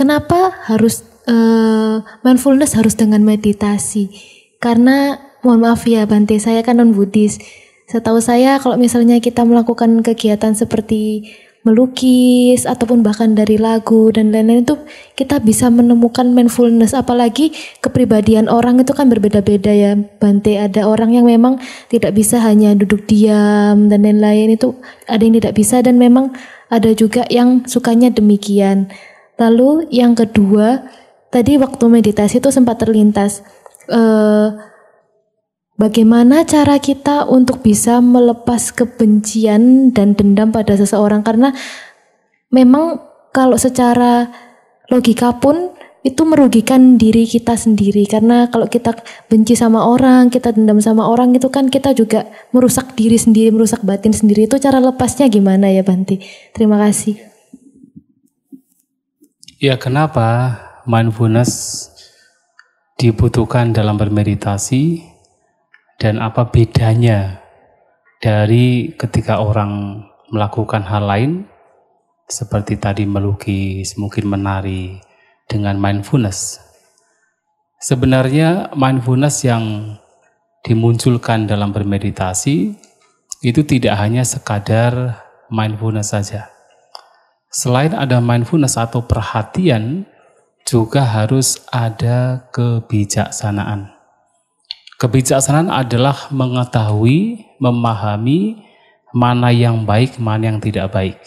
Kenapa harus uh, mindfulness harus dengan meditasi? Karena mohon maaf ya Bante, saya kan non Buddhis. Setahu saya kalau misalnya kita melakukan kegiatan seperti melukis ataupun bahkan dari lagu dan lain-lain itu kita bisa menemukan mindfulness apalagi kepribadian orang itu kan berbeda-beda ya Bante ada orang yang memang tidak bisa hanya duduk diam dan lain-lain itu ada yang tidak bisa dan memang ada juga yang sukanya demikian Lalu yang kedua, tadi waktu meditasi itu sempat terlintas eh, bagaimana cara kita untuk bisa melepas kebencian dan dendam pada seseorang karena memang kalau secara logika pun itu merugikan diri kita sendiri karena kalau kita benci sama orang, kita dendam sama orang itu kan kita juga merusak diri sendiri, merusak batin sendiri. Itu cara lepasnya gimana ya Banti? Terima kasih. Ya kenapa mindfulness dibutuhkan dalam bermeditasi dan apa bedanya dari ketika orang melakukan hal lain seperti tadi melukis, mungkin menari dengan mindfulness. Sebenarnya mindfulness yang dimunculkan dalam bermeditasi itu tidak hanya sekadar mindfulness saja. Selain ada mindfulness atau perhatian, juga harus ada kebijaksanaan. Kebijaksanaan adalah mengetahui, memahami mana yang baik, mana yang tidak baik.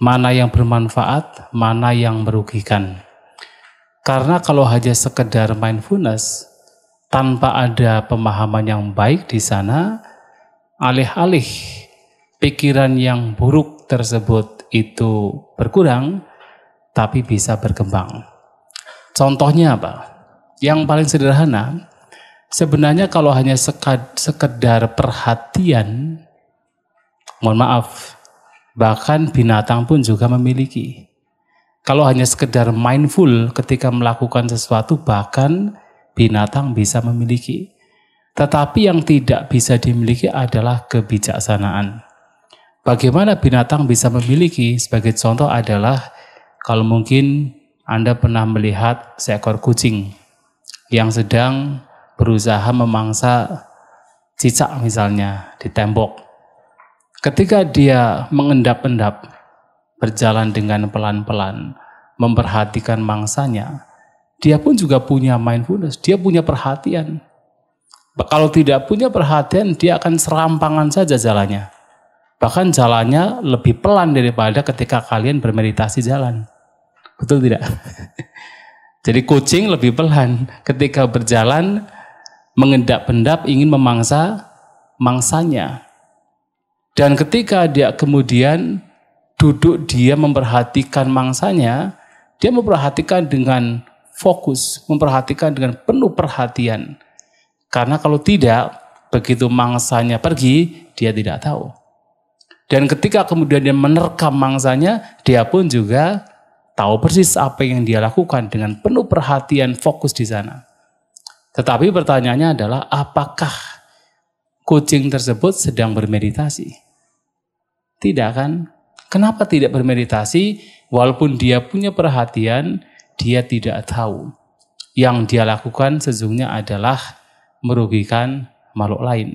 Mana yang bermanfaat, mana yang merugikan. Karena kalau hanya sekedar mindfulness, tanpa ada pemahaman yang baik di sana, alih-alih pikiran yang buruk tersebut itu berkurang, tapi bisa berkembang. Contohnya apa? Yang paling sederhana, sebenarnya kalau hanya sekedar perhatian, mohon maaf, bahkan binatang pun juga memiliki. Kalau hanya sekedar mindful ketika melakukan sesuatu, bahkan binatang bisa memiliki. Tetapi yang tidak bisa dimiliki adalah kebijaksanaan. Bagaimana binatang bisa memiliki? Sebagai contoh adalah kalau mungkin Anda pernah melihat seekor kucing yang sedang berusaha memangsa cicak misalnya di tembok. Ketika dia mengendap-endap, berjalan dengan pelan-pelan, memperhatikan mangsanya, dia pun juga punya mindfulness, dia punya perhatian. Kalau tidak punya perhatian, dia akan serampangan saja jalannya. Bahkan jalannya lebih pelan daripada ketika kalian bermeditasi jalan. Betul tidak? Jadi kucing lebih pelan ketika berjalan mengendap-endap ingin memangsa mangsanya. Dan ketika dia kemudian duduk dia memperhatikan mangsanya, dia memperhatikan dengan fokus, memperhatikan dengan penuh perhatian. Karena kalau tidak, begitu mangsanya pergi, dia tidak tahu. Dan ketika kemudian dia menerkam mangsanya, dia pun juga tahu persis apa yang dia lakukan dengan penuh perhatian fokus di sana. Tetapi pertanyaannya adalah apakah kucing tersebut sedang bermeditasi? Tidak kan? Kenapa tidak bermeditasi walaupun dia punya perhatian, dia tidak tahu. Yang dia lakukan sesungguhnya adalah merugikan makhluk lain.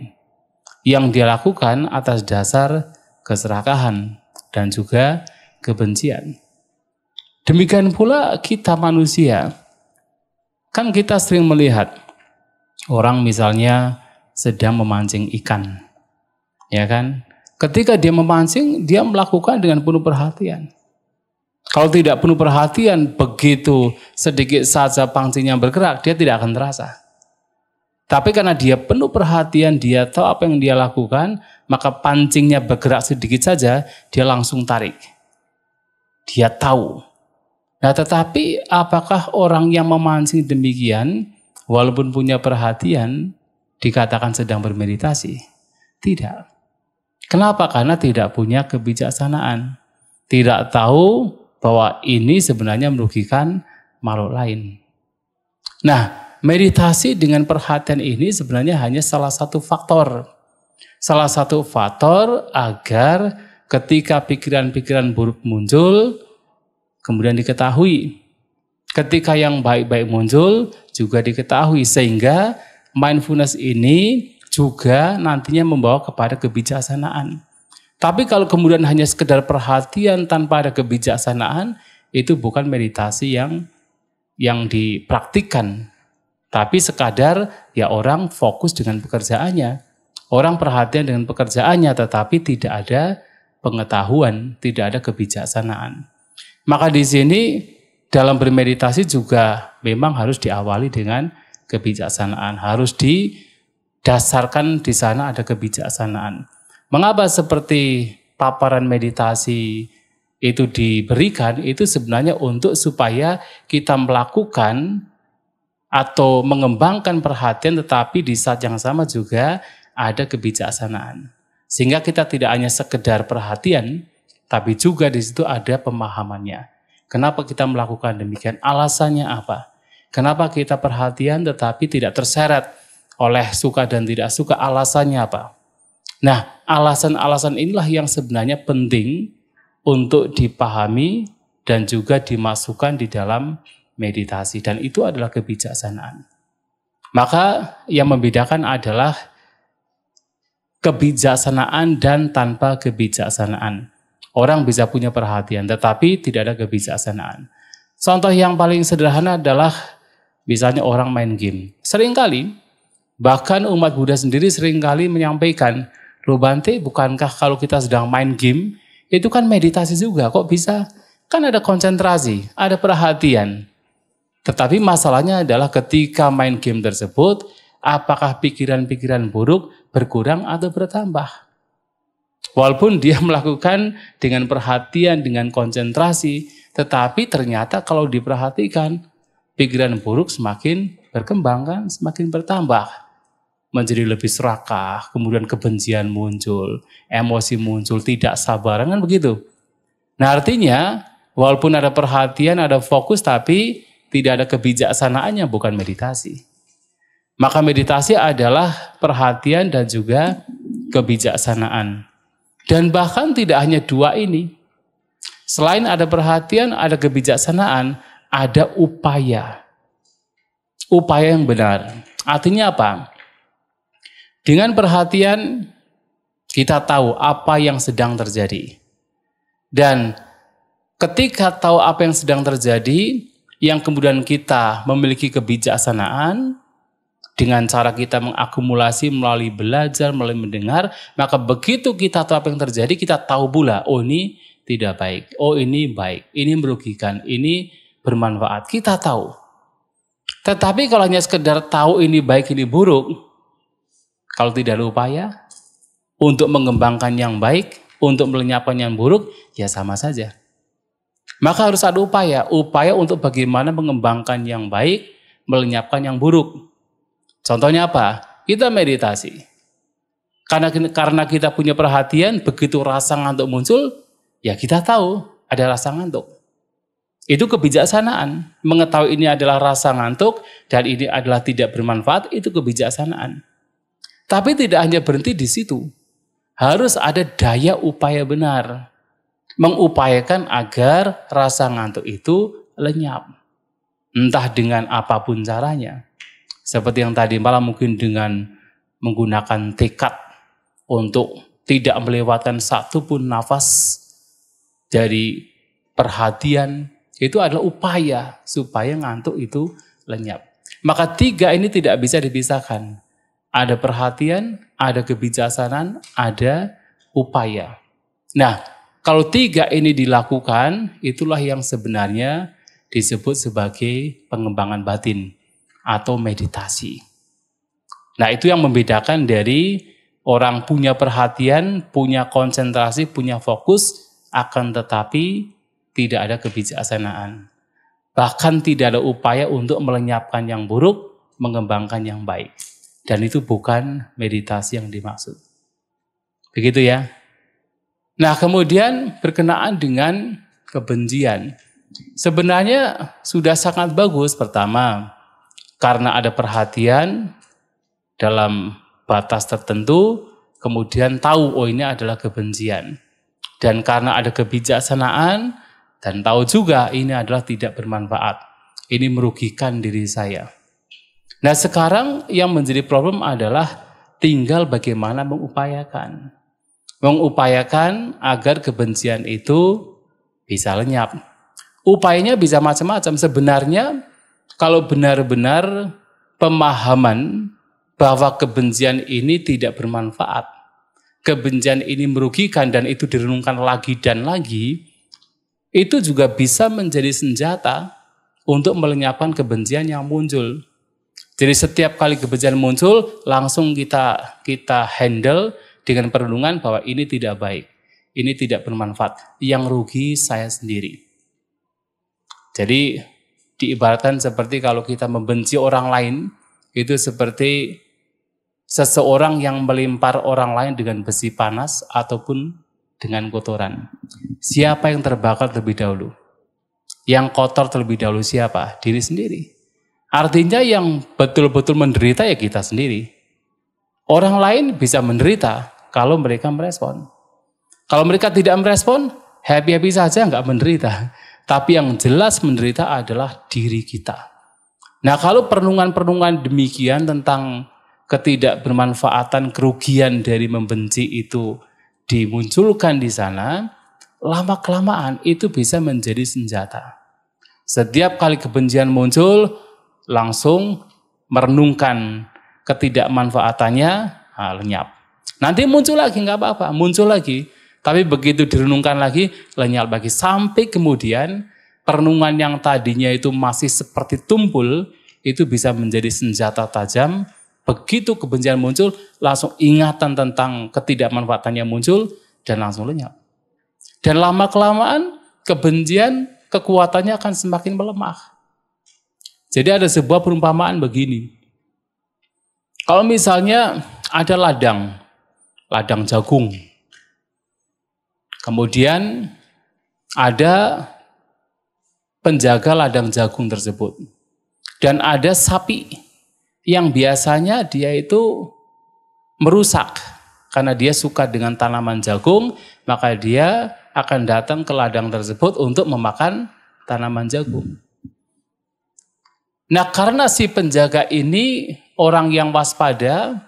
Yang dia lakukan atas dasar keserakahan, dan juga kebencian. Demikian pula kita manusia. Kan kita sering melihat orang misalnya sedang memancing ikan. Ya kan? Ketika dia memancing, dia melakukan dengan penuh perhatian. Kalau tidak penuh perhatian, begitu sedikit saja pancingnya bergerak, dia tidak akan terasa. Tapi karena dia penuh perhatian, dia tahu apa yang dia lakukan, maka pancingnya bergerak sedikit saja, dia langsung tarik. Dia tahu. Nah, tetapi apakah orang yang memancing demikian, walaupun punya perhatian, dikatakan sedang bermeditasi? Tidak. Kenapa? Karena tidak punya kebijaksanaan. Tidak tahu bahwa ini sebenarnya merugikan makhluk lain. Nah, meditasi dengan perhatian ini sebenarnya hanya salah satu faktor. Salah satu faktor agar ketika pikiran-pikiran buruk muncul, kemudian diketahui. Ketika yang baik-baik muncul, juga diketahui. Sehingga mindfulness ini juga nantinya membawa kepada kebijaksanaan. Tapi kalau kemudian hanya sekedar perhatian tanpa ada kebijaksanaan, itu bukan meditasi yang yang dipraktikkan tapi sekadar ya orang fokus dengan pekerjaannya. Orang perhatian dengan pekerjaannya tetapi tidak ada pengetahuan, tidak ada kebijaksanaan. Maka di sini dalam bermeditasi juga memang harus diawali dengan kebijaksanaan, harus didasarkan di sana ada kebijaksanaan. Mengapa seperti paparan meditasi itu diberikan itu sebenarnya untuk supaya kita melakukan atau mengembangkan perhatian tetapi di saat yang sama juga ada kebijaksanaan. Sehingga kita tidak hanya sekedar perhatian, tapi juga di situ ada pemahamannya. Kenapa kita melakukan demikian? Alasannya apa? Kenapa kita perhatian tetapi tidak terseret oleh suka dan tidak suka? Alasannya apa? Nah, alasan-alasan inilah yang sebenarnya penting untuk dipahami dan juga dimasukkan di dalam meditasi dan itu adalah kebijaksanaan. Maka yang membedakan adalah kebijaksanaan dan tanpa kebijaksanaan. Orang bisa punya perhatian tetapi tidak ada kebijaksanaan. Contoh yang paling sederhana adalah misalnya orang main game. Seringkali bahkan umat Buddha sendiri seringkali menyampaikan, Rubante bukankah kalau kita sedang main game itu kan meditasi juga kok bisa kan ada konsentrasi, ada perhatian. Tetapi masalahnya adalah ketika main game tersebut, apakah pikiran-pikiran buruk berkurang atau bertambah? Walaupun dia melakukan dengan perhatian, dengan konsentrasi, tetapi ternyata kalau diperhatikan, pikiran buruk semakin berkembang kan, semakin bertambah menjadi lebih serakah, kemudian kebencian muncul, emosi muncul, tidak sabaran kan begitu. Nah artinya walaupun ada perhatian, ada fokus tapi tidak ada kebijaksanaannya bukan meditasi. Maka meditasi adalah perhatian dan juga kebijaksanaan. Dan bahkan tidak hanya dua ini. Selain ada perhatian, ada kebijaksanaan, ada upaya. Upaya yang benar. Artinya apa? Dengan perhatian kita tahu apa yang sedang terjadi. Dan ketika tahu apa yang sedang terjadi, yang kemudian kita memiliki kebijaksanaan dengan cara kita mengakumulasi melalui belajar, melalui mendengar, maka begitu kita tahu apa yang terjadi, kita tahu pula, oh ini tidak baik, oh ini baik, ini merugikan, ini bermanfaat. Kita tahu. Tetapi kalau hanya sekedar tahu ini baik, ini buruk, kalau tidak ada upaya untuk mengembangkan yang baik, untuk melenyapkan yang buruk, ya sama saja. Maka harus ada upaya, upaya untuk bagaimana mengembangkan yang baik, melenyapkan yang buruk. Contohnya apa? Kita meditasi. Karena karena kita punya perhatian, begitu rasa ngantuk muncul, ya kita tahu ada rasa ngantuk. Itu kebijaksanaan. Mengetahui ini adalah rasa ngantuk dan ini adalah tidak bermanfaat, itu kebijaksanaan. Tapi tidak hanya berhenti di situ. Harus ada daya upaya benar mengupayakan agar rasa ngantuk itu lenyap. Entah dengan apapun caranya. Seperti yang tadi malam mungkin dengan menggunakan tekad untuk tidak melewatkan satu pun nafas dari perhatian itu adalah upaya supaya ngantuk itu lenyap. Maka tiga ini tidak bisa dipisahkan. Ada perhatian, ada kebijaksanaan, ada upaya. Nah, kalau tiga ini dilakukan, itulah yang sebenarnya disebut sebagai pengembangan batin atau meditasi. Nah, itu yang membedakan dari orang punya perhatian, punya konsentrasi, punya fokus, akan tetapi tidak ada kebijaksanaan. Bahkan tidak ada upaya untuk melenyapkan yang buruk, mengembangkan yang baik. Dan itu bukan meditasi yang dimaksud. Begitu ya. Nah, kemudian berkenaan dengan kebencian. Sebenarnya sudah sangat bagus pertama karena ada perhatian dalam batas tertentu, kemudian tahu oh ini adalah kebencian. Dan karena ada kebijaksanaan dan tahu juga ini adalah tidak bermanfaat. Ini merugikan diri saya. Nah, sekarang yang menjadi problem adalah tinggal bagaimana mengupayakan mengupayakan agar kebencian itu bisa lenyap. Upayanya bisa macam-macam. Sebenarnya kalau benar-benar pemahaman bahwa kebencian ini tidak bermanfaat, kebencian ini merugikan dan itu direnungkan lagi dan lagi, itu juga bisa menjadi senjata untuk melenyapkan kebencian yang muncul. Jadi setiap kali kebencian muncul, langsung kita kita handle dengan perenungan bahwa ini tidak baik, ini tidak bermanfaat, yang rugi saya sendiri. Jadi diibaratkan seperti kalau kita membenci orang lain, itu seperti seseorang yang melempar orang lain dengan besi panas ataupun dengan kotoran. Siapa yang terbakar terlebih dahulu? Yang kotor terlebih dahulu siapa? Diri sendiri. Artinya yang betul-betul menderita ya kita sendiri. Orang lain bisa menderita, kalau mereka merespon. Kalau mereka tidak merespon, happy-happy saja nggak menderita. Tapi yang jelas menderita adalah diri kita. Nah kalau perenungan-perenungan demikian tentang ketidakbermanfaatan kerugian dari membenci itu dimunculkan di sana, lama-kelamaan itu bisa menjadi senjata. Setiap kali kebencian muncul, langsung merenungkan ketidakmanfaatannya, lenyap. Nanti muncul lagi, nggak apa-apa, muncul lagi. Tapi begitu direnungkan lagi, lenyap lagi. Sampai kemudian renungan yang tadinya itu masih seperti tumpul, itu bisa menjadi senjata tajam. Begitu kebencian muncul, langsung ingatan tentang ketidakmanfaatannya muncul, dan langsung lenyap. Dan lama-kelamaan kebencian kekuatannya akan semakin melemah. Jadi ada sebuah perumpamaan begini. Kalau misalnya ada ladang, ladang jagung. Kemudian ada penjaga ladang jagung tersebut. Dan ada sapi yang biasanya dia itu merusak karena dia suka dengan tanaman jagung, maka dia akan datang ke ladang tersebut untuk memakan tanaman jagung. Nah, karena si penjaga ini orang yang waspada,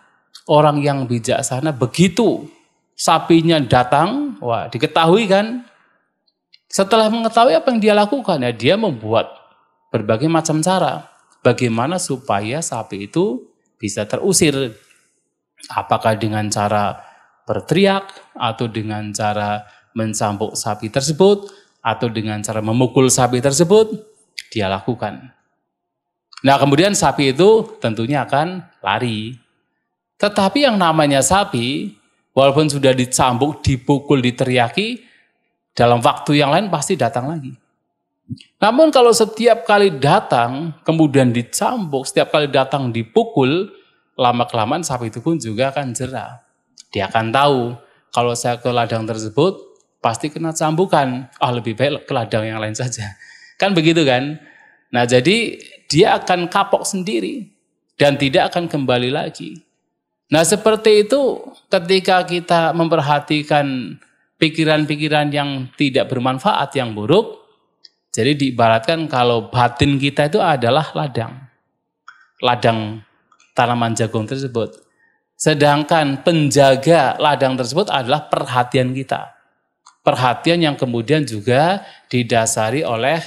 orang yang bijaksana begitu sapinya datang, wah diketahui kan. Setelah mengetahui apa yang dia lakukan, ya dia membuat berbagai macam cara. Bagaimana supaya sapi itu bisa terusir. Apakah dengan cara berteriak, atau dengan cara mencampuk sapi tersebut, atau dengan cara memukul sapi tersebut, dia lakukan. Nah kemudian sapi itu tentunya akan lari tetapi yang namanya sapi, walaupun sudah dicambuk, dipukul, diteriaki, dalam waktu yang lain pasti datang lagi. Namun kalau setiap kali datang, kemudian dicambuk, setiap kali datang dipukul, lama-kelamaan sapi itu pun juga akan jerah. Dia akan tahu, kalau saya ke ladang tersebut, pasti kena cambukan. Ah lebih baik ke ladang yang lain saja. Kan begitu kan? Nah jadi dia akan kapok sendiri dan tidak akan kembali lagi. Nah seperti itu ketika kita memperhatikan pikiran-pikiran yang tidak bermanfaat, yang buruk, jadi diibaratkan kalau batin kita itu adalah ladang. Ladang tanaman jagung tersebut. Sedangkan penjaga ladang tersebut adalah perhatian kita. Perhatian yang kemudian juga didasari oleh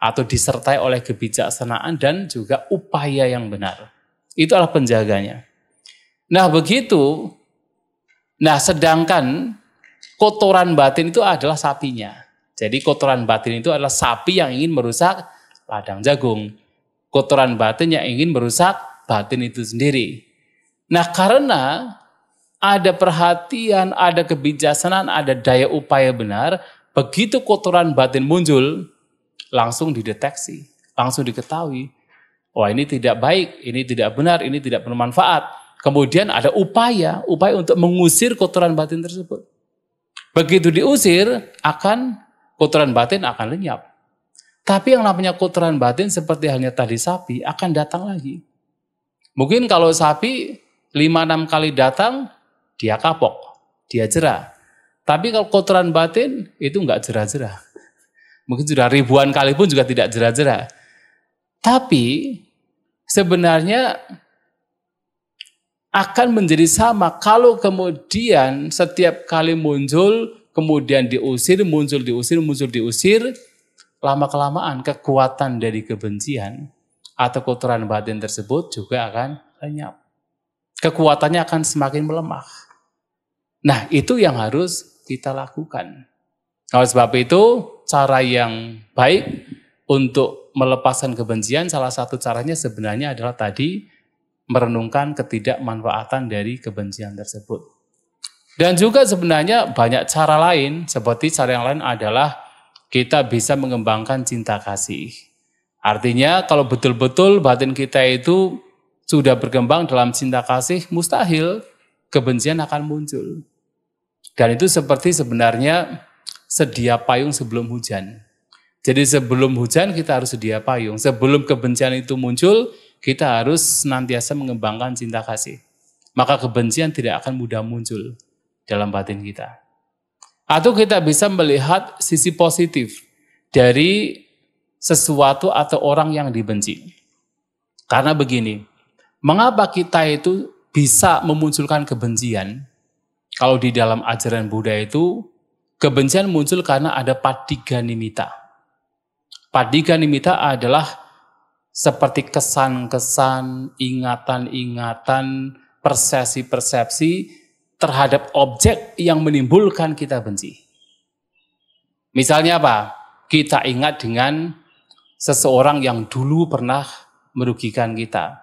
atau disertai oleh kebijaksanaan dan juga upaya yang benar. Itu adalah penjaganya. Nah begitu, nah sedangkan kotoran batin itu adalah sapinya. Jadi kotoran batin itu adalah sapi yang ingin merusak ladang jagung. Kotoran batin yang ingin merusak batin itu sendiri. Nah karena ada perhatian, ada kebijaksanaan, ada daya upaya benar, begitu kotoran batin muncul, langsung dideteksi, langsung diketahui. Wah ini tidak baik, ini tidak benar, ini tidak bermanfaat kemudian ada upaya, upaya untuk mengusir kotoran batin tersebut. Begitu diusir, akan kotoran batin akan lenyap. Tapi yang namanya kotoran batin seperti halnya tadi sapi akan datang lagi. Mungkin kalau sapi 5-6 kali datang, dia kapok, dia jerah. Tapi kalau kotoran batin itu enggak jerah-jerah. Mungkin sudah ribuan kali pun juga tidak jerah-jerah. Tapi sebenarnya akan menjadi sama kalau kemudian setiap kali muncul, kemudian diusir, muncul, diusir, muncul, diusir, lama-kelamaan kekuatan dari kebencian atau kotoran batin tersebut juga akan lenyap. Kekuatannya akan semakin melemah. Nah, itu yang harus kita lakukan. Oleh sebab itu, cara yang baik untuk melepaskan kebencian salah satu caranya sebenarnya adalah tadi merenungkan ketidakmanfaatan dari kebencian tersebut. Dan juga sebenarnya banyak cara lain, seperti cara yang lain adalah kita bisa mengembangkan cinta kasih. Artinya kalau betul-betul batin kita itu sudah berkembang dalam cinta kasih, mustahil kebencian akan muncul. Dan itu seperti sebenarnya sedia payung sebelum hujan. Jadi sebelum hujan kita harus sedia payung. Sebelum kebencian itu muncul, kita harus senantiasa mengembangkan cinta kasih. Maka kebencian tidak akan mudah muncul dalam batin kita. Atau kita bisa melihat sisi positif dari sesuatu atau orang yang dibenci. Karena begini, mengapa kita itu bisa memunculkan kebencian? Kalau di dalam ajaran Buddha itu, kebencian muncul karena ada padiga nimita. Padiga nimita adalah seperti kesan-kesan, ingatan-ingatan, persepsi-persepsi terhadap objek yang menimbulkan kita benci. Misalnya apa? Kita ingat dengan seseorang yang dulu pernah merugikan kita.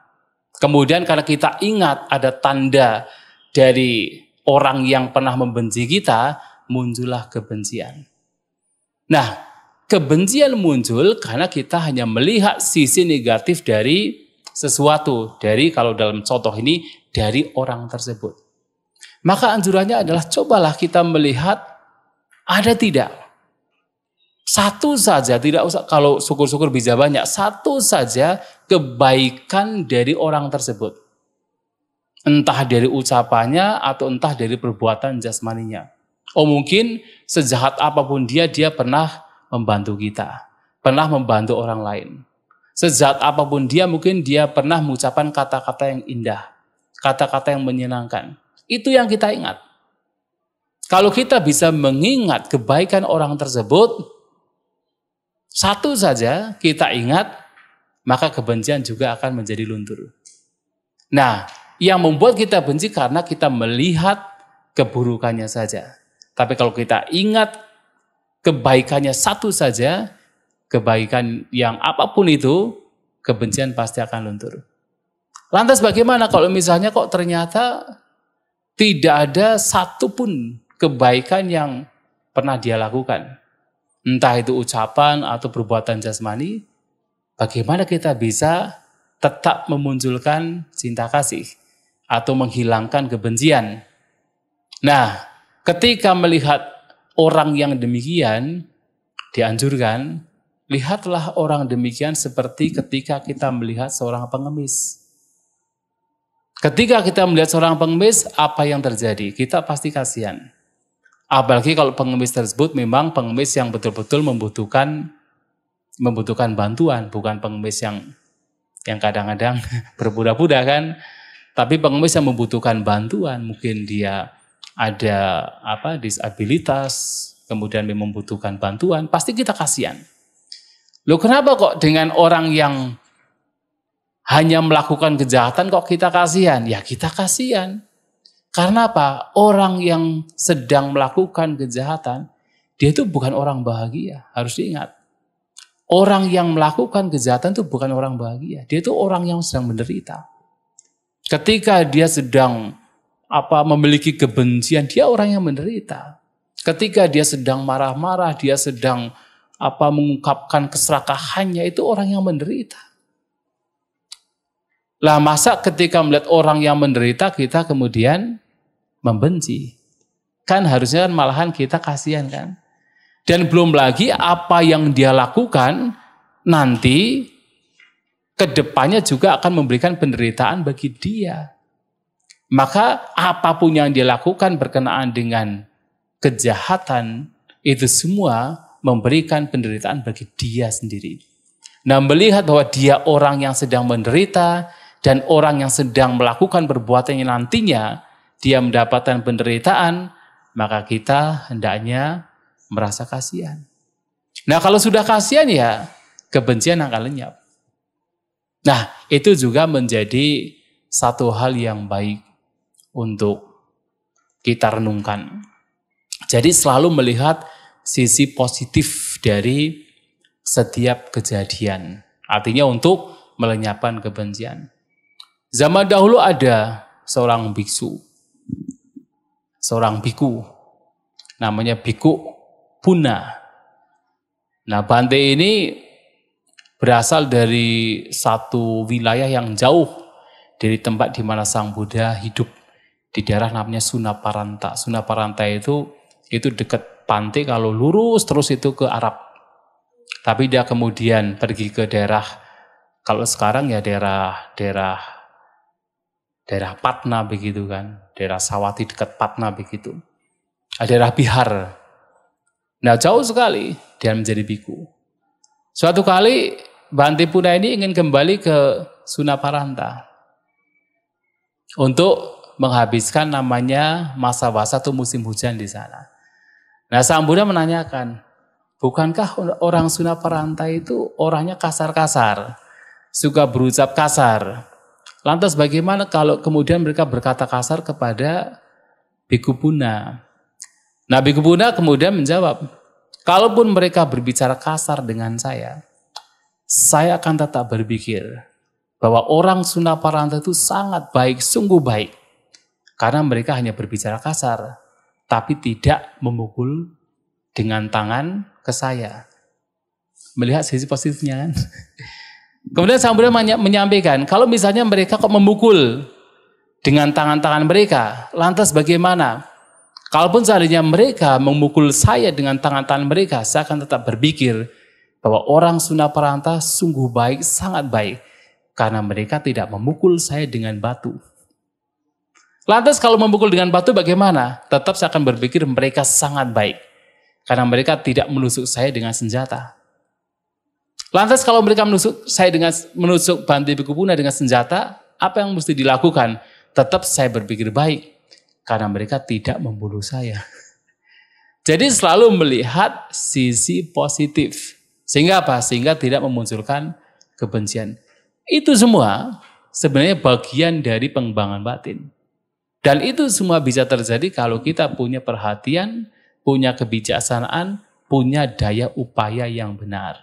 Kemudian karena kita ingat ada tanda dari orang yang pernah membenci kita, muncullah kebencian. Nah, kebencian muncul karena kita hanya melihat sisi negatif dari sesuatu, dari kalau dalam contoh ini dari orang tersebut. Maka anjurannya adalah cobalah kita melihat ada tidak satu saja tidak usah kalau syukur-syukur bisa banyak satu saja kebaikan dari orang tersebut entah dari ucapannya atau entah dari perbuatan jasmaninya oh mungkin sejahat apapun dia dia pernah membantu kita, pernah membantu orang lain. Sejak apapun dia mungkin dia pernah mengucapkan kata-kata yang indah, kata-kata yang menyenangkan. Itu yang kita ingat. Kalau kita bisa mengingat kebaikan orang tersebut, satu saja kita ingat, maka kebencian juga akan menjadi luntur. Nah, yang membuat kita benci karena kita melihat keburukannya saja. Tapi kalau kita ingat kebaikannya satu saja, kebaikan yang apapun itu, kebencian pasti akan luntur. Lantas bagaimana kalau misalnya kok ternyata tidak ada satupun kebaikan yang pernah dia lakukan. Entah itu ucapan atau perbuatan jasmani, bagaimana kita bisa tetap memunculkan cinta kasih atau menghilangkan kebencian. Nah, ketika melihat orang yang demikian dianjurkan, lihatlah orang demikian seperti ketika kita melihat seorang pengemis. Ketika kita melihat seorang pengemis, apa yang terjadi? Kita pasti kasihan. Apalagi kalau pengemis tersebut memang pengemis yang betul-betul membutuhkan membutuhkan bantuan, bukan pengemis yang yang kadang-kadang berbudak buda kan. Tapi pengemis yang membutuhkan bantuan, mungkin dia ada apa disabilitas, kemudian membutuhkan bantuan, pasti kita kasihan. Loh kenapa kok dengan orang yang hanya melakukan kejahatan kok kita kasihan? Ya kita kasihan. Karena apa? Orang yang sedang melakukan kejahatan, dia itu bukan orang bahagia. Harus diingat. Orang yang melakukan kejahatan itu bukan orang bahagia. Dia itu orang yang sedang menderita. Ketika dia sedang apa memiliki kebencian, dia orang yang menderita. Ketika dia sedang marah-marah, dia sedang apa mengungkapkan keserakahannya, itu orang yang menderita. Lah masa ketika melihat orang yang menderita kita kemudian membenci? Kan harusnya kan malahan kita kasihan kan? Dan belum lagi apa yang dia lakukan nanti kedepannya juga akan memberikan penderitaan bagi dia. Maka apapun yang dilakukan berkenaan dengan kejahatan itu semua memberikan penderitaan bagi dia sendiri. Nah melihat bahwa dia orang yang sedang menderita dan orang yang sedang melakukan perbuatan yang nantinya dia mendapatkan penderitaan, maka kita hendaknya merasa kasihan. Nah kalau sudah kasihan ya kebencian akan lenyap. Nah itu juga menjadi satu hal yang baik untuk kita renungkan. Jadi selalu melihat sisi positif dari setiap kejadian. Artinya untuk melenyapkan kebencian. Zaman dahulu ada seorang biksu, seorang biku, namanya biku Puna. Nah Bante ini berasal dari satu wilayah yang jauh dari tempat di mana Sang Buddha hidup di daerah namanya Sunaparanta. Sunaparanta itu itu dekat pantai kalau lurus terus itu ke Arab. Tapi dia kemudian pergi ke daerah kalau sekarang ya daerah daerah daerah Patna begitu kan, daerah Sawati dekat Patna begitu. ada Daerah Bihar. Nah jauh sekali dia menjadi biku. Suatu kali Banti Puna ini ingin kembali ke Sunaparanta untuk menghabiskan namanya masa basah atau musim hujan di sana. Nah, Sang Buddha menanyakan, bukankah orang Sunda perantai itu orangnya kasar-kasar, suka berucap kasar? Lantas bagaimana kalau kemudian mereka berkata kasar kepada Biku Buna? Nah, Biku Buna kemudian menjawab, kalaupun mereka berbicara kasar dengan saya, saya akan tetap berpikir bahwa orang Sunda Paranta itu sangat baik, sungguh baik. Karena mereka hanya berbicara kasar, tapi tidak memukul dengan tangan ke saya. Melihat sisi positifnya kan. Kemudian sambil menyampaikan, kalau misalnya mereka kok memukul dengan tangan-tangan mereka, lantas bagaimana? Kalaupun seandainya mereka memukul saya dengan tangan-tangan mereka, saya akan tetap berpikir bahwa orang Sunda Paranta sungguh baik, sangat baik. Karena mereka tidak memukul saya dengan batu. Lantas kalau memukul dengan batu bagaimana? Tetap saya akan berpikir mereka sangat baik. Karena mereka tidak menusuk saya dengan senjata. Lantas kalau mereka menusuk saya dengan menusuk bantai bikupuna dengan senjata, apa yang mesti dilakukan? Tetap saya berpikir baik. Karena mereka tidak membunuh saya. Jadi selalu melihat sisi positif. Sehingga apa? Sehingga tidak memunculkan kebencian. Itu semua sebenarnya bagian dari pengembangan batin. Dan itu semua bisa terjadi kalau kita punya perhatian, punya kebijaksanaan, punya daya upaya yang benar.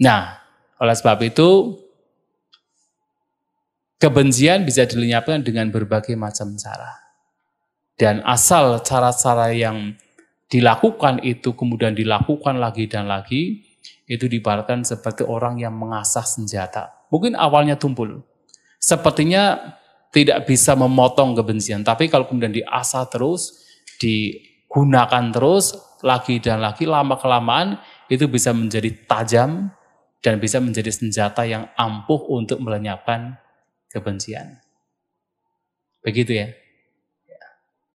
Nah, oleh sebab itu, kebencian bisa dilenyapkan dengan berbagai macam cara. Dan asal cara-cara yang dilakukan itu kemudian dilakukan lagi dan lagi, itu dibaratkan seperti orang yang mengasah senjata. Mungkin awalnya tumpul. Sepertinya tidak bisa memotong kebencian. Tapi kalau kemudian diasah terus, digunakan terus, lagi dan lagi, lama-kelamaan itu bisa menjadi tajam dan bisa menjadi senjata yang ampuh untuk melenyapkan kebencian. Begitu ya.